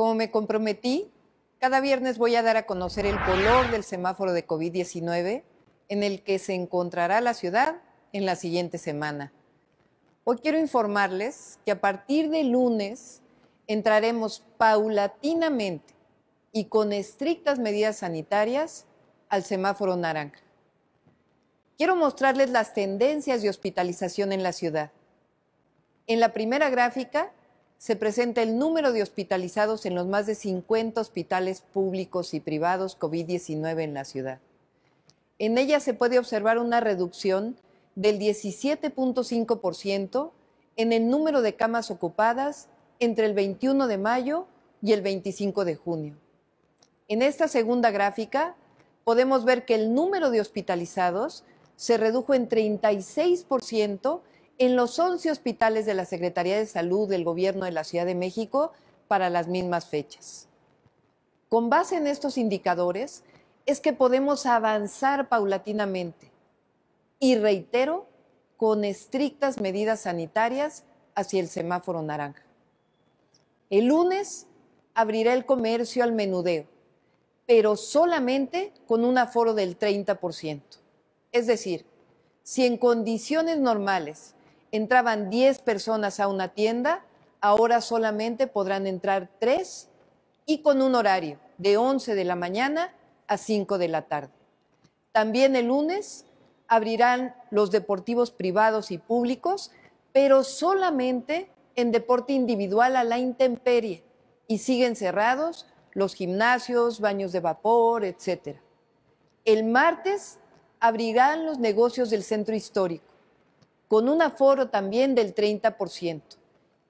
Como me comprometí, cada viernes voy a dar a conocer el color del semáforo de COVID-19 en el que se encontrará la ciudad en la siguiente semana. Hoy quiero informarles que a partir de lunes entraremos paulatinamente y con estrictas medidas sanitarias al semáforo naranja. Quiero mostrarles las tendencias de hospitalización en la ciudad. En la primera gráfica se presenta el número de hospitalizados en los más de 50 hospitales públicos y privados COVID-19 en la ciudad. En ella se puede observar una reducción del 17.5% en el número de camas ocupadas entre el 21 de mayo y el 25 de junio. En esta segunda gráfica podemos ver que el número de hospitalizados se redujo en 36% en los 11 hospitales de la Secretaría de Salud del Gobierno de la Ciudad de México para las mismas fechas. Con base en estos indicadores es que podemos avanzar paulatinamente y, reitero, con estrictas medidas sanitarias hacia el semáforo naranja. El lunes abrirá el comercio al menudeo, pero solamente con un aforo del 30%. Es decir, si en condiciones normales entraban 10 personas a una tienda, ahora solamente podrán entrar 3 y con un horario de 11 de la mañana a 5 de la tarde. También el lunes abrirán los deportivos privados y públicos, pero solamente en deporte individual a la intemperie y siguen cerrados los gimnasios, baños de vapor, etc. El martes abrirán los negocios del centro histórico con un aforo también del 30%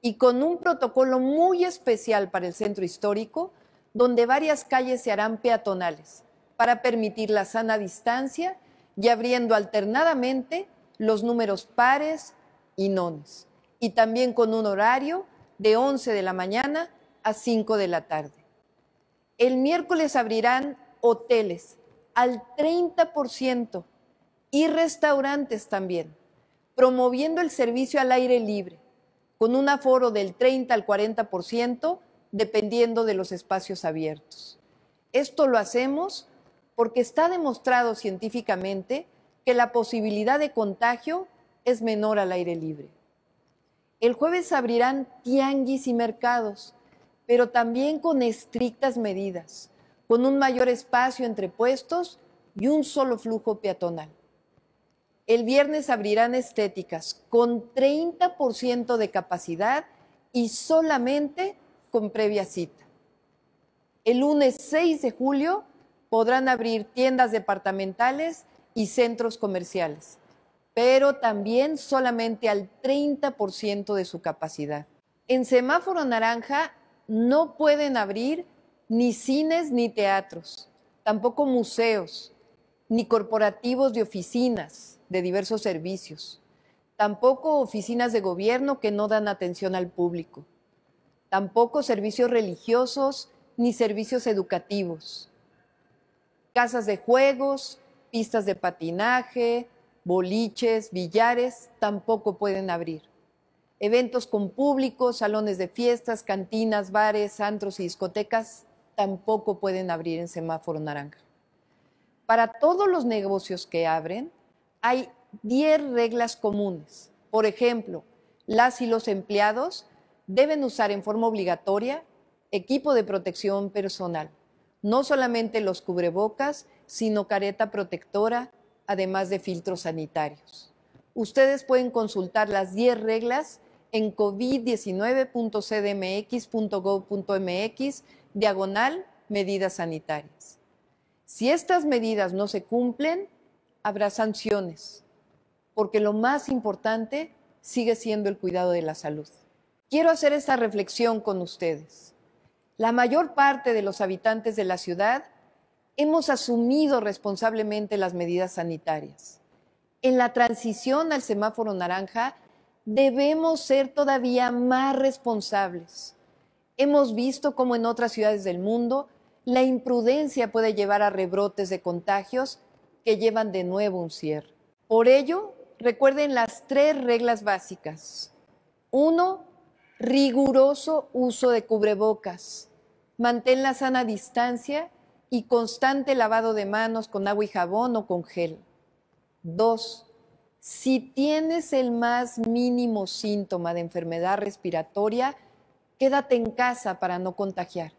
y con un protocolo muy especial para el centro histórico, donde varias calles se harán peatonales para permitir la sana distancia y abriendo alternadamente los números pares y nones, y también con un horario de 11 de la mañana a 5 de la tarde. El miércoles abrirán hoteles al 30% y restaurantes también promoviendo el servicio al aire libre, con un aforo del 30 al 40%, dependiendo de los espacios abiertos. Esto lo hacemos porque está demostrado científicamente que la posibilidad de contagio es menor al aire libre. El jueves abrirán tianguis y mercados, pero también con estrictas medidas, con un mayor espacio entre puestos y un solo flujo peatonal. El viernes abrirán estéticas con 30% de capacidad y solamente con previa cita. El lunes 6 de julio podrán abrir tiendas departamentales y centros comerciales, pero también solamente al 30% de su capacidad. En semáforo naranja no pueden abrir ni cines ni teatros, tampoco museos, ni corporativos de oficinas, de diversos servicios, tampoco oficinas de gobierno que no dan atención al público, tampoco servicios religiosos ni servicios educativos, casas de juegos, pistas de patinaje, boliches, billares, tampoco pueden abrir. Eventos con público, salones de fiestas, cantinas, bares, antros y discotecas tampoco pueden abrir en semáforo naranja. Para todos los negocios que abren, hay 10 reglas comunes. Por ejemplo, las y los empleados deben usar en forma obligatoria equipo de protección personal, no solamente los cubrebocas, sino careta protectora, además de filtros sanitarios. Ustedes pueden consultar las 10 reglas en covid19.cdmx.gov.mx, diagonal medidas sanitarias. Si estas medidas no se cumplen, habrá sanciones, porque lo más importante sigue siendo el cuidado de la salud. Quiero hacer esta reflexión con ustedes. La mayor parte de los habitantes de la ciudad hemos asumido responsablemente las medidas sanitarias. En la transición al semáforo naranja debemos ser todavía más responsables. Hemos visto cómo en otras ciudades del mundo la imprudencia puede llevar a rebrotes de contagios que llevan de nuevo un cierre. Por ello, recuerden las tres reglas básicas. Uno, riguroso uso de cubrebocas. Mantén la sana distancia y constante lavado de manos con agua y jabón o con gel. Dos, si tienes el más mínimo síntoma de enfermedad respiratoria, quédate en casa para no contagiar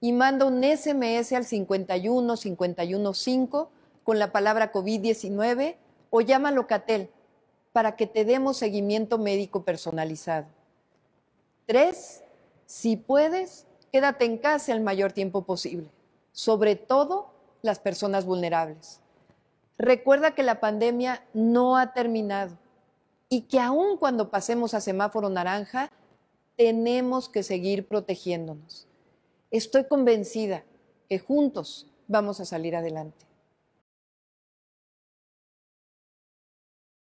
y manda un SMS al 51515 con la palabra COVID-19 o llámalo CATEL para que te demos seguimiento médico personalizado. Tres, si puedes, quédate en casa el mayor tiempo posible, sobre todo las personas vulnerables. Recuerda que la pandemia no ha terminado y que aun cuando pasemos a semáforo naranja, tenemos que seguir protegiéndonos. Estoy convencida que juntos vamos a salir adelante.